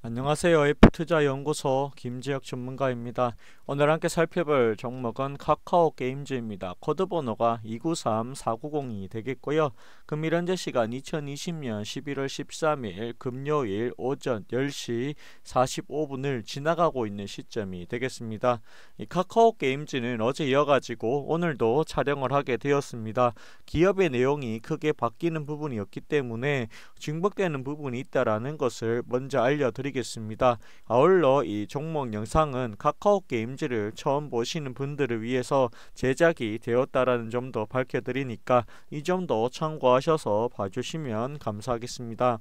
안녕하세요. 애프트자 연구소 김지혁 전문가입니다. 오늘 함께 살펴볼 종목은 카카오 게임즈입니다. 코드 번호가 293490이 되겠고요. 금일 현재 시간 2020년 11월 13일 금요일 오전 10시 45분을 지나가고 있는 시점이 되겠습니다. 카카오 게임즈는 어제 이어가지고 오늘도 촬영을 하게 되었습니다. 기업의 내용이 크게 바뀌는 부분이었기 때문에 증폭되는 부분이 있다라는 것을 먼저 알려드리겠습니다. 부드리겠습니다 아울러 이 종목 영상은 카카오 게임즈를 처음 보시는 분들을 위해서 제작이 되었다라는 점도 밝혀드리니까 이 점도 참고하셔서 봐주시면 감사하겠습니다.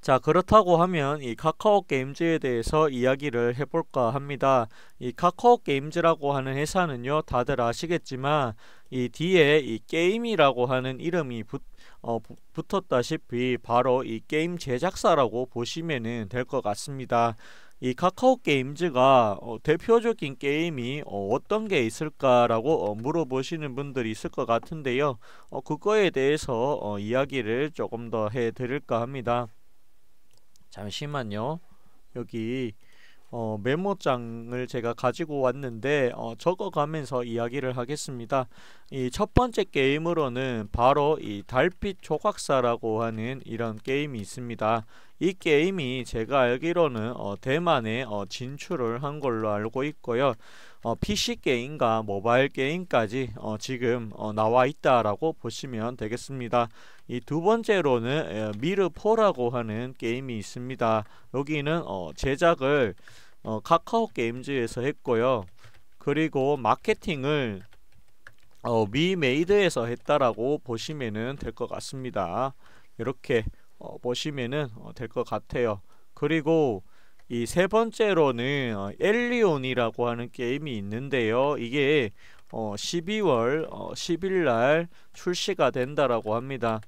자 그렇다고 하면 이 카카오 게임즈에 대해서 이야기를 해볼까 합니다. 이 카카오 게임즈라고 하는 회사는요 다들 아시겠지만 이 뒤에 이 게임이라고 하는 이름이 붙 어, 붙었다시피 바로 이 게임 제작사라고 보시면 될 것 같습니다. 이 카카오 게임즈가 어, 대표적인 게임이 어, 떤게 있을까라고 어, 물어보시는 분들이 있을 것 같은데요. 어, 그거에 대해서 어, 이야기를 조금 더 해드릴까 합니다. 잠시만요. 여기 어, 메모장을 제가 가지고 왔는데 어, 적어가면서 이야기를 하겠습니다. 이 첫 번째 게임으로는 바로 이 달빛 조각사라고 하는 이런 게임이 있습니다. 이 게임이 제가 알기로는 어, 대만에 어, 진출을 한 걸로 알고 있고요. 어, PC 게임과 모바일 게임까지 어, 지금 어, 나와 있다라고 보시면 되겠습니다. 이 두 번째로는 미르포라고 하는 게임이 있습니다. 여기는 어, 제작을 카카오 게임즈에서 했고요. 그리고 마케팅을 미메이드에서 했다라고 보시면 될 것 같습니다. 이렇게 어, 보시면은 어, 될것 같아요. 그리고 이 세 번째로는 어, 엘리온이라고 하는 게임이 있는데요. 이게 어, 12월 어, 10일 날 출시가 된다라고 합니다.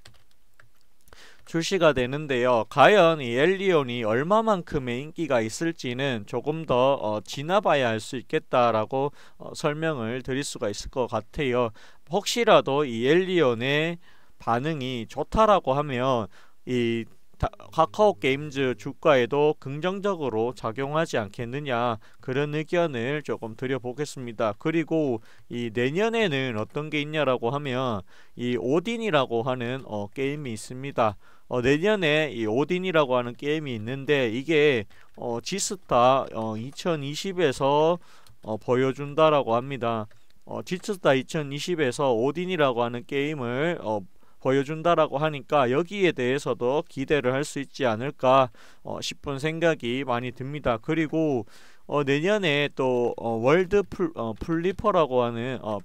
출시가 되는데요. 과연 이 엘리온이 얼마만큼의 인기가 있을지는 조금 더 어, 지나봐야 알 수 있겠다라고 어, 설명을 드릴 수가 있을 것 같아요. 혹시라도 이 엘리온의 반응이 좋다라고 하면 이 카카오 게임즈 주가에도 긍정적으로 작용하지 않겠느냐 그런 의견을 조금 드려보겠습니다. 그리고 이 내년에는 어떤 게 있냐라고 하면 이 오딘이라고 하는 어, 게임이 있습니다. 어, 내년에 이 오딘이라고 하는 게임이 있는데 이게 어, 지스타 2020에서 어, 어, 보여준다라고 합니다. 지스타 어, 2020에서 오딘이라고 하는 게임을 보여준다라고 하니까 여기에 대해서도 기대를 할 수 있지 않을까 어, 싶은 생각이 많이 듭니다. 그리고 어, 내년에 또 어, 월드 풀, 어, 플리퍼라고 하는 어,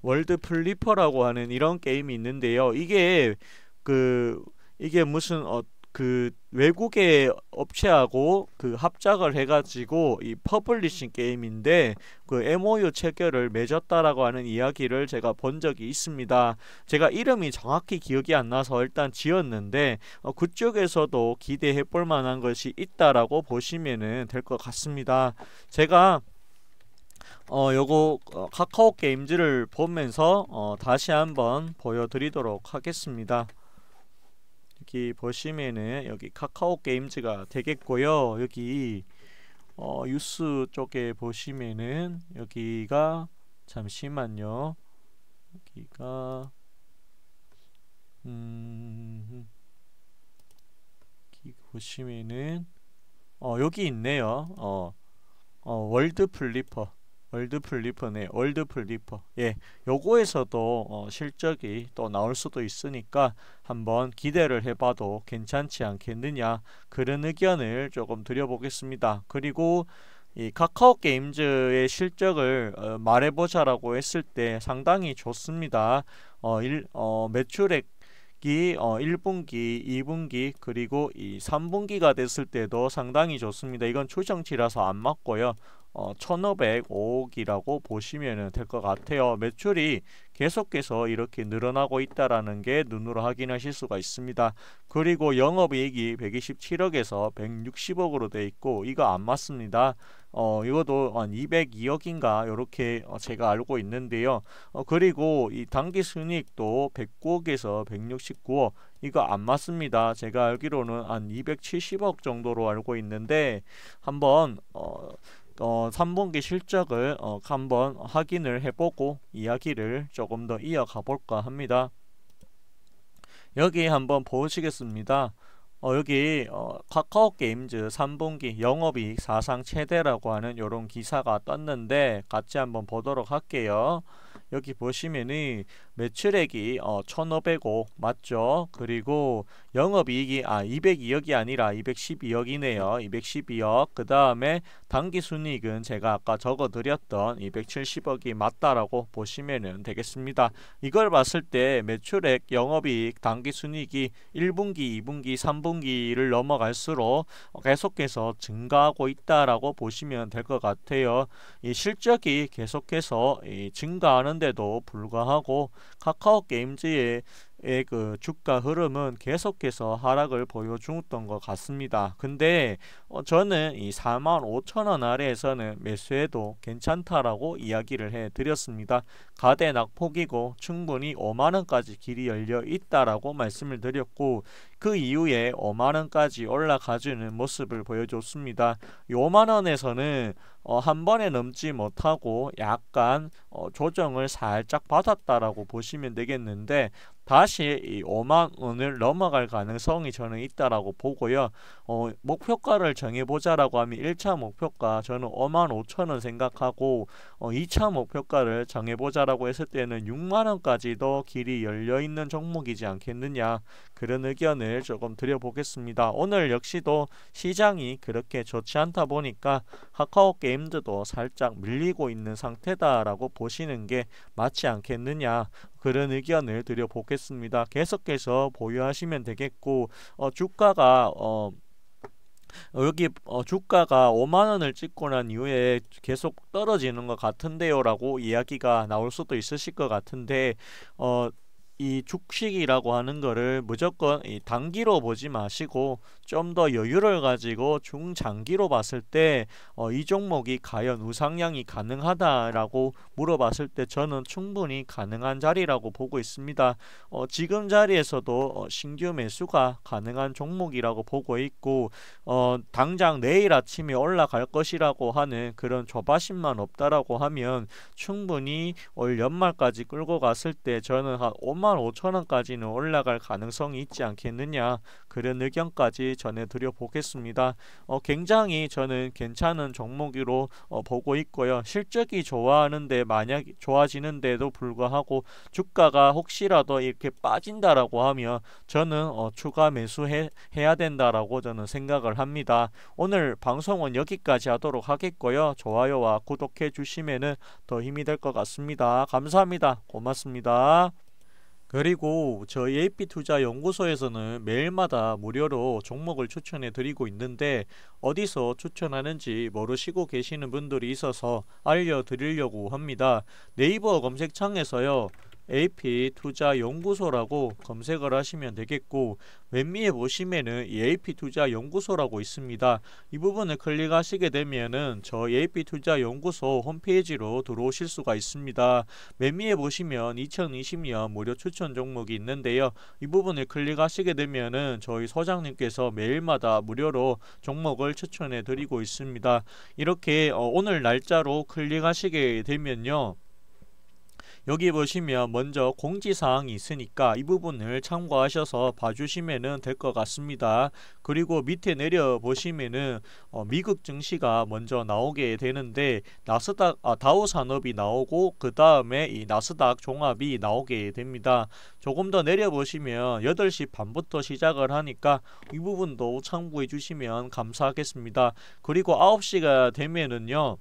월드 플리퍼라고 하는 이런 게임이 있는데요. 이게 그 이게 무슨 어그 외국의 업체하고 그 합작을 해가지고 이 퍼블리싱 게임인데 그 MOU 체결을 맺었다라고 하는 이야기를 제가 본 적이 있습니다. 제가 이름이 정확히 기억이 안 나서 일단 지었는데 어, 그쪽에서도 기대해 볼 만한 것이 있다라고 보시면될 것 같습니다. 제가 어 요거 어, 카카오 게임즈를 보면서 어, 다시 한번 보여드리도록 하겠습니다. 여기 보시면은 여기 카카오 게임즈가 되겠고요. 여기 어, 뉴스 쪽에 보시면은 여기가 잠시만요. 여기가 음 여기 보시면은 어 여기 있네요. 어, 어 월드 플리퍼 월드플리퍼네 월드플리퍼 예 요거에서도 어, 실적이 또 나올 수도 있으니까 한번 기대를 해봐도 괜찮지 않겠느냐 그런 의견을 조금 드려보겠습니다 그리고 이 카카오 게임즈의 실적을 어, 말해보자라고 했을 때 상당히 좋습니다 어, 일, 어, 매출액 기, 어, 1분기, 2분기, 그리고 이 3분기가 됐을 때도 상당히 좋습니다. 이건 추정치라서 안 맞고요. 어, 1,505억이라고 보시면 될 것 같아요. 매출이 계속해서 이렇게 늘어나고 있다는 게 눈으로 확인하실 수가 있습니다. 그리고 영업이익이 127억에서 160억으로 돼 있고 이거 안 맞습니다. 어, 이것도 한 202억인가 이렇게 어, 제가 알고 있는데요. 어, 그리고 이 단기 순이익도 109억에서 169억 이거 안 맞습니다. 제가 알기로는 한 270억 정도로 알고 있는데 한번 어, 어, 3분기 실적을 어, 한번 확인을 해보고 이야기를 조금 더 이어가 볼까 합니다. 여기 한번 보시겠습니다. 어, 여기 어, 카카오 게임즈 3분기 영업이익 사상 최대라고 하는 이런 기사가 떴는데 같이 한번 보도록 할게요. 여기 보시면은 매출액이 어, 1505 0 맞죠? 그리고 영업이익이 아 202억이 아니라 212억이네요. 212억 그 다음에 당기순이익은 제가 아까 적어드렸던 270억이 맞다라고 보시면 되겠습니다. 이걸 봤을 때 매출액, 영업이익, 당기순이익이 1분기, 2분기, 3분기를 넘어갈수록 계속해서 증가하고 있다라고 보시면 될 것 같아요. 이 실적이 계속해서 이 증가 하는데도 불구하고 카카오 게임즈의 그 주가 흐름은 계속해서 하락을 보여주었던 것 같습니다. 근데 어 저는 이 45,000원 아래에서는 매수해도 괜찮다라고 이야기를 해드렸습니다. 가대 낙폭이고 충분히 5만원까지 길이 열려 있다라고 말씀을 드렸고 그 이후에 5만원까지 올라가주는 모습을 보여줬습니다. 5만원에서는 어, 한 번에 넘지 못하고 약간 어, 조정을 살짝 받았다라고 보시면 되겠는데 다시 이 5만 원을 넘어갈 가능성이 저는 있다라고 보고요. 어, 목표가를 정해보자라고 하면 1차 목표가 저는 5만 5천 원 생각하고 어, 2차 목표가를 정해보자라고 했을 때는 6만 원까지도 길이 열려있는 종목이지 않겠느냐 그런 의견을 조금 드려보겠습니다. 오늘 역시도 시장이 그렇게 좋지 않다 보니까 카카오 게임즈도 살짝 밀리고 있는 상태다라고 보시는 게 맞지 않겠느냐 그런 의견을 드려보겠습니다. 계속해서 보유하시면 되겠고 어, 주가가 어, 여기 어, 주가가 5만원을 찍고 난 이후에 계속 떨어지는 것 같은데요 라고 이야기가 나올 수도 있으실 것 같은데 어, 이죽식이라고 하는 거를 무조건 이 단기로 보지 마시고 좀 더 여유를 가지고 중장기로 봤을 때이 어 종목이 과연 우상향이 가능하다라고 물어봤을 때 저는 충분히 가능한 자리라고 보고 있습니다. 어 지금 자리에서도 어 신규 매수가 가능한 종목이라고 보고 있고 어, 당장 내일 아침에 올라갈 것이라고 하는 그런 조바심만 없다라고 하면 충분히 올 연말까지 끌고 갔을 때 저는 한 5만 3만 5천 원까지는 올라갈 가능성이 있지 않겠느냐 그런 의견까지 전해드려 보겠습니다. 어, 굉장히 저는 괜찮은 종목으로 어, 보고 있고요. 실적이 좋아하는데 만약 좋아지는데도 불구하고 주가가 혹시라도 이렇게 빠진다라고 하면 저는 어, 추가 매수해 야 된다라고 저는 생각을 합니다. 오늘 방송은 여기까지 하도록 하겠고요. 좋아요와 구독해 주시면더 힘이 될 것 같습니다. 감사합니다. 고맙습니다. 그리고 저희 AP투자연구소에서는 매일마다 무료로 종목을 추천해 드리고 있는데 어디서 추천하는지 모르시고 계시는 분들이 있어서 알려드리려고 합니다. 네이버 검색창에서요. AP 투자연구소라고 검색을 하시면 되겠고 왼미에 보시면은 AP 투자연구소라고 있습니다. 이 부분을 클릭하시게 되면은 저 AP 투자연구소 홈페이지로 들어오실 수가 있습니다. 왼미에 보시면 2020년 무료 추천 종목이 있는데요. 이 부분을 클릭하시게 되면은 저희 소장님께서 매일마다 무료로 종목을 추천해 드리고 있습니다. 이렇게 어, 오늘 날짜로 클릭하시게 되면요. 여기 보시면 먼저 공지사항이 있으니까 이 부분을 참고하셔서 봐주시면 될 것 같습니다. 그리고 밑에 내려 보시면은 어 미국 증시가 먼저 나오게 되는데 나스닥 아, 다우 산업이 나오고 그 다음에 이 나스닥 종합이 나오게 됩니다. 조금 더 내려 보시면 8시 반부터 시작을 하니까 이 부분도 참고해 주시면 감사하겠습니다. 그리고 9시가 되면은요.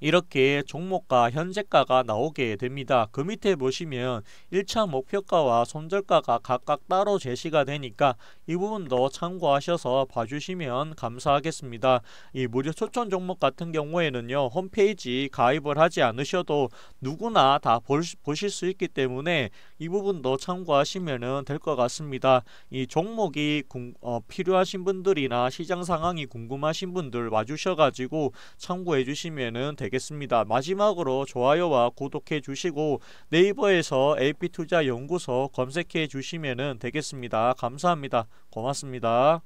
이렇게 종목가 현재가가 나오게 됩니다. 그 밑에 보시면 1차 목표가와 손절가가 각각 따로 제시가 되니까 이 부분도 참고하셔서 봐주시면 감사하겠습니다. 이 무료 초천 종목 같은 경우에는요. 홈페이지 가입을 하지 않으셔도 누구나 다 보실 수 있기 때문에 이 부분도 참고하시면 될 것 같습니다. 이 종목이 어, 필요하신 분들이나 시장 상황이 궁금하신 분들 와주셔가지고 참고해 주시면 주시면 되겠습니다. 마지막으로 좋아요와 구독해 주시고 네이버에서 AP투자연구소 검색해 주시면 되겠습니다. 감사합니다. 고맙습니다.